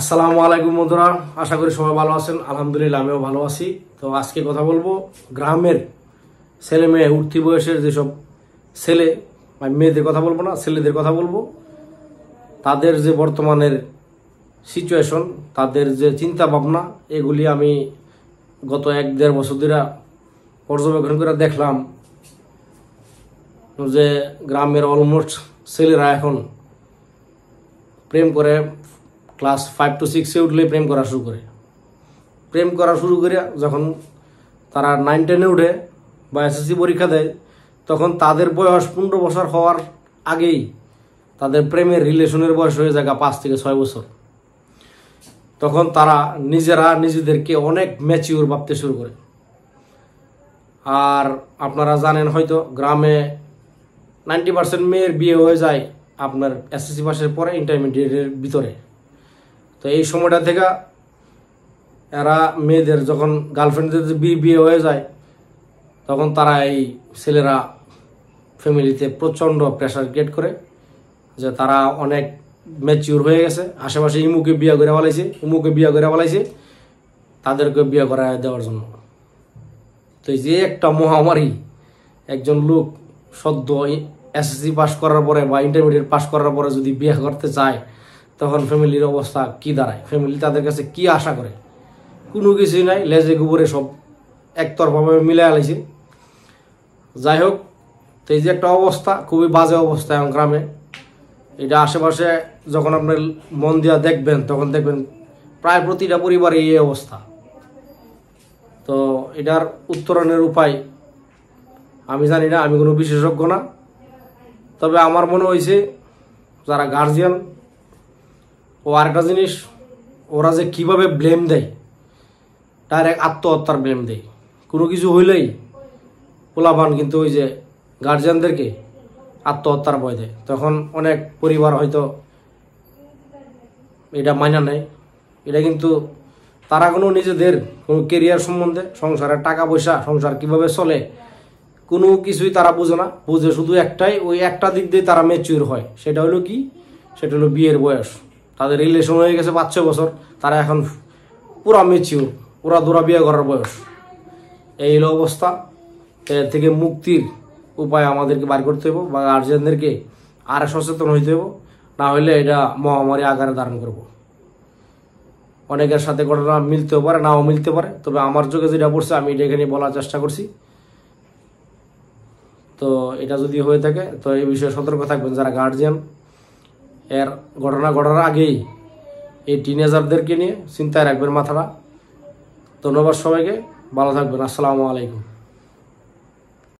আসসালামু আলাইকুম বন্ধুরা আশা করি সবাই ভালো আছেন আলহামদুলিল্লাহ আমিও ভালো আছি তো আজকে কথা বলবো গ্রামের ছেলে মেয়ে উঠতি বয়সের যেসব ছেলে মানে মেয়েদের কথা বলবো না ছেলেদের কথা বলবো তাদের যে বর্তমানের সিচুয়েশন তাদের যে চিন্তা ভাবনা এগুলি আমি গত এক দেড় বছর ধরে পর্যবেক্ষণ করে দেখলাম যে গ্রামের অলমোস্ট ছেলেরা এখন প্রেম করে ক্লাস ফাইভ টু সিক্সে উঠলে প্রেম করা শুরু করে প্রেম করা শুরু করে যখন তারা নাইন টেনে উঠে বা এসএসসি পরীক্ষা দেয় তখন তাদের বয়স পনেরো বছর হওয়ার আগেই তাদের প্রেমের রিলেশনের বয়স হয়ে যায় পাঁচ থেকে ছয় বছর তখন তারা নিজেরা নিজেদেরকে অনেক ম্যাচিওর ভাবতে শুরু করে আর আপনারা জানেন হয়তো গ্রামে নাইনটি পার্সেন্ট মেয়ের বিয়ে হয়ে যায় আপনার এসএসসি পাশের পরে ইন্টারমিডিয়েটের ভিতরে তো এই সময়টা থেকে এরা মেয়েদের যখন গার্লফ্রেন্ডদের বিয়ে হয়ে যায় তখন তারা এই ছেলেরা ফ্যামিলিতে প্রচণ্ড প্রেশার ক্রিয়েট করে যে তারা অনেক ম্যাচিউর হয়ে গেছে আশেপাশে ইমুকে বিয়ে করে বলাইছে ইমুকে বিয়ে করে বলাইছে তাদেরকে বিয়ে করা দেওয়ার জন্য তো যে একটা মহামারী একজন লোক সদ্য এসএসসি পাস করার পরে বা ইন্টারমিডিয়েট পাস করার পরে যদি বিয়ে করতে চায় তখন ফ্যামিলির অবস্থা কি দাঁড়ায় ফ্যামিলি তাদের কাছে কি আশা করে কোনো কিছুই নাই লেজে গোবরে সব একতরফাভাবে মিলে আলাইছে যাই হোক তো এই যে একটা অবস্থা খুবই বাজে অবস্থা এখন গ্রামে এটা আশেপাশে যখন আপনার মন দিয়া দেখবেন তখন দেখবেন প্রায় প্রতিটা পরিবারে এই অবস্থা তো এটার উত্তরণের উপায় আমি জানি না আমি কোনো বিশেষজ্ঞ না তবে আমার মনে হয়েছে যারা গার্জিয়ান ও আরেকটা জিনিস ওরা যে কিভাবে ব্লেম দেয় ডাইরেক্ট আত্মহত্যার ব্লেম দেয় কোনো কিছু হইলেই পোলাপান কিন্তু ওই যে গার্জিয়ানদেরকে আত্মহত্যার ভয় দেয় তখন অনেক পরিবার হয়তো এটা মানা নেয় এটা কিন্তু তারা কোনো নিজেদের কোনো কেরিয়ার সম্বন্ধে সংসারের টাকা পয়সা সংসার কিভাবে চলে কোনো কিছুই তারা বোঝে না বুঝে শুধু একটাই ওই একটা দিক দিয়ে তারা মেচিউর হয় সেটা হলো কি সেটা হলো বিয়ের বয়স তাদের রিলেশন হয়ে গেছে পাঁচ ছয় বছর তারা এখন পুরা মেচিউর পুরা দূরাবিয়া বিয়ে করার বয়স এই হলো অবস্থা এর থেকে মুক্তির উপায় আমাদেরকে বার করতে হইব বা গার্জেনদেরকে আর সচেতন হইতে হইব না হলে এটা মহামারী আকারে ধারণ করব অনেকের সাথে ঘটনা মিলতেও পারে নাও মিলতে পারে তবে আমার চোখে যেটা পড়ছে আমি এটা এখানে বলার চেষ্টা করছি তো এটা যদি হয়ে থাকে তো এই বিষয়ে সতর্ক থাকবেন যারা গার্জিয়ান এর ঘটনা ঘটার আগেই এই টিনেজারদেরকে নিয়ে চিন্তায় রাখবেন মাথাটা ধন্যবাদ সবাইকে ভালো থাকবেন আসসালামু আলাইকুম